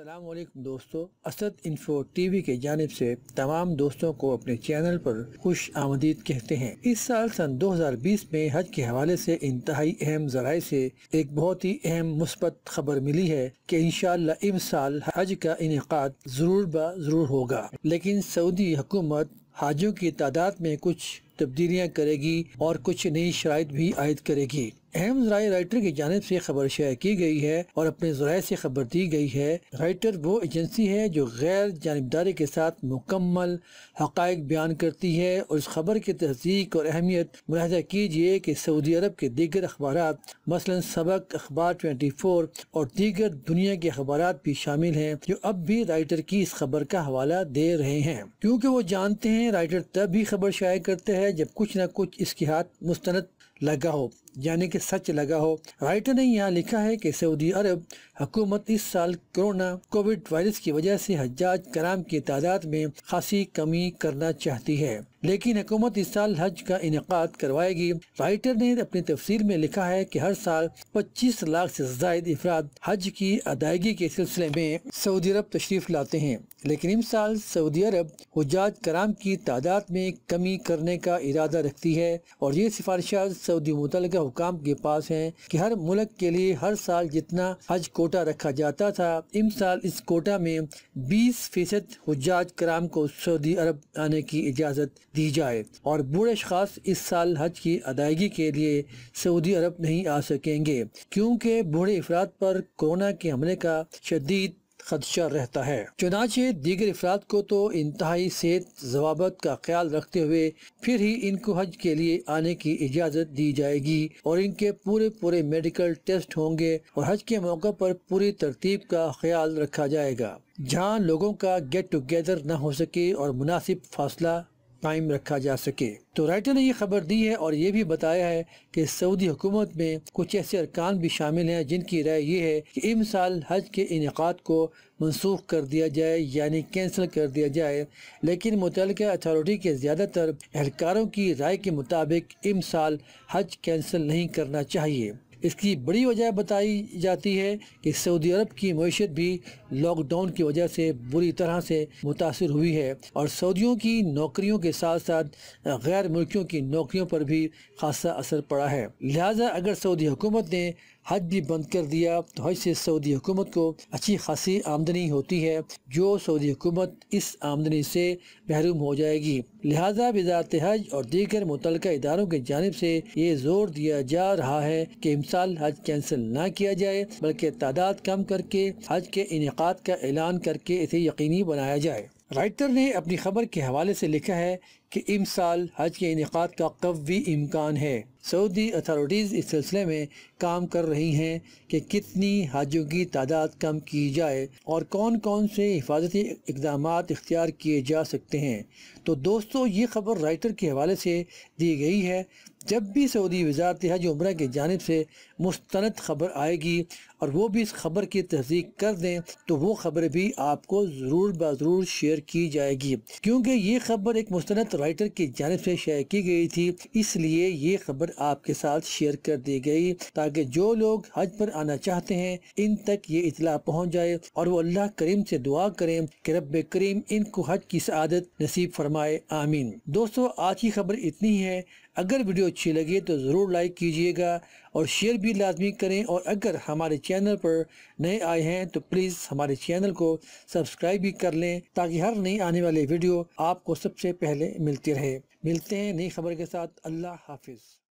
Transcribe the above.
अल्लाम दोस्तों Asad info TV के जानब से तमाम दोस्तों को अपने चैनल पर खुश आमदीद कहते हैं इस साल सन 2020 में हज के हवाले से इंतहाई अहम जराये से एक बहुत ही अहम मुस्बत खबर मिली है कि इन इस साल हज का इनका जरूर ब जरूर होगा लेकिन सऊदी हुकूमत हाजियों की तादाद में कुछ तब्दीलियाँ करेगी और कुछ नई शराइ भी आयद करेगी अहम जरा राइटर की जानब से खबर शेयर की गई है और अपने जराये से खबर दी गई है राइटर वो एजेंसी है जो गैर जानबदारी के साथ मुकम्मल हक़ बयान करती है और इस खबर की तहसीक और अहमियत मुलाजा कीजिए कि सऊदी अरब के दीगर अखबार मसला सबक अखबार ट्वेंटी फोर और दीगर दुनिया के अखबार भी शामिल हैं जो अब भी राइटर की इस खबर का हवाला दे रहे हैं क्योंकि वो जानते हैं राइटर तब भी खबर शाये करते हैं है जब कुछ ना कुछ इसके हाथ मुस्तंद लगा हो यानी कि सच लगा हो राइटर ने यहाँ लिखा है कि सऊदी अरब हुकूमत इस साल कोरोना कोविड वायरस की वजह से हजाज कराम की तादाद में खासी कमी करना चाहती है लेकिन हुकूमत इस साल हज का इनका करवाएगी राइटर ने अपनी तफसर में लिखा है की हर साल पच्चीस लाख ऐसी जायद अफराद हज की अदायगी के सिलसिले में सऊदी अरब तशरीफ लाते हैं लेकिन इस साल सऊदी अरब हजात कराम की तादाद में कमी करने का इरादा रखती है और ये सिफारिशात सऊदी मुतल हुकाम के पास हैं कि हर मुल्क के लिए हर साल जितना हज कोटा रखा जाता था इस साल इस कोटा में 20 फीसद हजात कराम को सऊदी अरब आने की इजाज़त दी जाए और बूढ़े अशास इस साल हज की अदायगी के लिए सऊदी अरब नहीं आ सकेंगे क्योंकि बूढ़े अफराद पर कोरोना के हमले का शदीद खदशा रहता है चुनाचे दीगर अफराद को तो इंतहाई सेहत जवाबत का ख्याल रखते हुए फिर ही इनको हज के लिए आने की इजाज़त दी जाएगी और इनके पूरे पूरे मेडिकल टेस्ट होंगे और हज के मौके पर पूरी तरतीब का ख्याल रखा जाएगा जहाँ लोगों का गेट टुगेदर न हो सके और मुनासिब फासला कायम रखा जा सके तो राइटर ने यह खबर दी है और ये भी बताया है कि सऊदी हुकूमत में कुछ ऐसे अरकान भी शामिल हैं जिनकी राय ये है कि इम साल हज के इनका को मनसूख कर दिया जाए यानी कैंसिल कर दिया जाए लेकिन मुतल अथॉरिटी के ज़्यादातर एहलकारों की राय के मुताबिक इम साल हज कैंसिल नहीं करना चाहिए इसकी बड़ी वजह बताई जाती है कि सऊदी अरब की मीशत भी लॉकडाउन की वजह से बुरी तरह से मुतासर हुई है और सऊदियों की नौकरियों के साथ साथ गैर मुल्कियों की नौकरियों पर भी खासा असर पड़ा है लिहाजा अगर सऊदी हुकूमत ने हज भी बंद कर दिया तो हज से सऊदी हुकूमत को अच्छी खासी आमदनी होती है जो सऊदी हुकूमत इस आमदनी से महरूम हो जाएगी लिहाजा वजारत हज और दीगर मुतल इदारों की जानब से ये जोर दिया जा रहा है कि इमसाल हज कैंसिल ना किया जाए बल्कि तादाद कम करके हज के इनका का ऐलान करके इसे यकीनी बनाया जाए राइटर ने अपनी खबर के हवाले से लिखा है कि इमसाल हज के इनका का कवी इम्कान है सऊदी अथॉरिटीज़ इस सिलसिले में काम कर रही हैं कि कितनी हाजियों की तादाद कम की जाए और कौन कौन से हिफाजती इकदाम इख्तियार किए जा सकते हैं तो दोस्तों ये खबर राइटर के हवाले से दी गई है जब भी सऊदी वजारत हज उम्र की जानब से मुस्त खबर आएगी और वो भी इस खबर की तहदीक कर दें तो वो खबर भी आपको ज़रूर बज़रूर शेयर की जाएगी क्योंकि ये खबर एक मुस्त राइटर की जानब से शेयर की गई थी इसलिए ये खबर आपके साथ शेयर कर दी गई ताकि जो लोग हज पर आना चाहते हैं इन तक ये इतला पहुँच जाए और वो अल्लाह करीम से दुआ करें कि रब करीम इनको हज की शादत नसीब फरमाए आमीन दोस्तों आज की खबर इतनी है अगर वीडियो अच्छी लगी तो ज़रूर लाइक कीजिएगा और शेयर भी लाजमी करें और अगर हमारे चैनल पर नए आए हैं तो प्लीज़ हमारे चैनल को सब्सक्राइब भी कर लें ताकि हर नई आने वाली वीडियो आपको सबसे पहले मिलती रहे मिलते हैं नई खबर के साथ अल्लाह हाफिज़